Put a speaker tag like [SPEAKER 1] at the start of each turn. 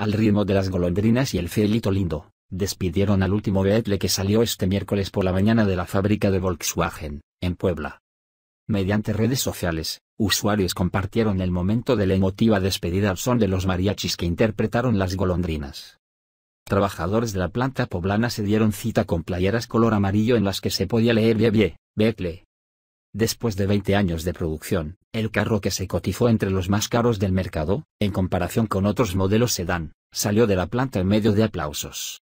[SPEAKER 1] al ritmo de las golondrinas y el fielito lindo, despidieron al último Beetle que salió este miércoles por la mañana de la fábrica de Volkswagen, en Puebla. Mediante redes sociales, usuarios compartieron el momento de la emotiva despedida al son de los mariachis que interpretaron las golondrinas. Trabajadores de la planta poblana se dieron cita con playeras color amarillo en las que se podía leer Bebie, Beetle, Después de 20 años de producción, el carro que se cotizó entre los más caros del mercado, en comparación con otros modelos sedán, salió de la planta en medio de aplausos.